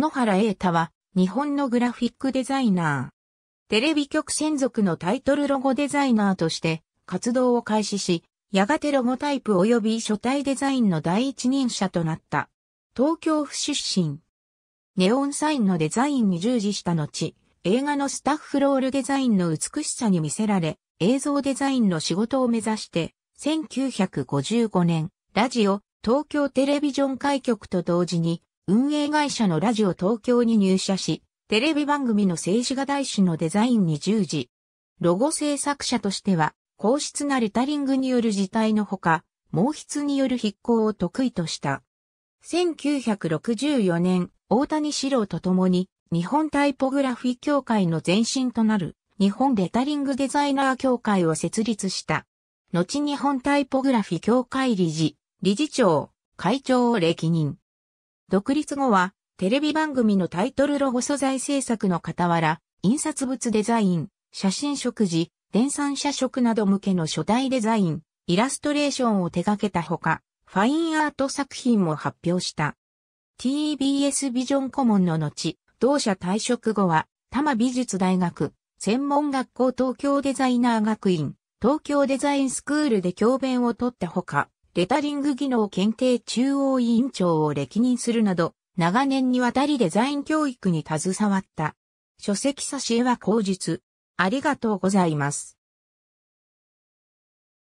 篠原栄太は、日本のグラフィックデザイナー。テレビ局専属のタイトルロゴデザイナーとして活動を開始し、やがてロゴタイプ及び書体デザインの第一人者となった。東京府出身。ネオンサインのデザインに従事した後、映画のスタッフロールデザインの美しさに魅せられ、映像デザインの仕事を目指して、1955年、ラジオ、東京テレビジョン開局と同時に、運営会社のラジオ東京に入社し、テレビ番組の静止画大師のデザインに従事。ロゴ制作者としては、高質なレタリングによる事態のほか、毛筆による筆行を得意とした。1964年、大谷史郎と共に、日本タイポグラフィ協会の前身となる、日本レタリングデザイナー協会を設立した。後日本タイポグラフィ協会理事、理事長、会長を歴任。独立後は、テレビ番組のタイトルロゴ素材制作の傍ら、印刷物デザイン、写真食事、電算社食など向けの書体デザイン、イラストレーションを手掛けたほか、ファインアート作品も発表した。TBS ビジョン顧問の後、同社退職後は、多摩美術大学、専門学校東京デザイナー学院、東京デザインスクールで教鞭を取ったほか、レタリング技能検定中央委員長を歴任するなど、長年にわたりデザイン教育に携わった。書籍差し絵は口述。ありがとうございます。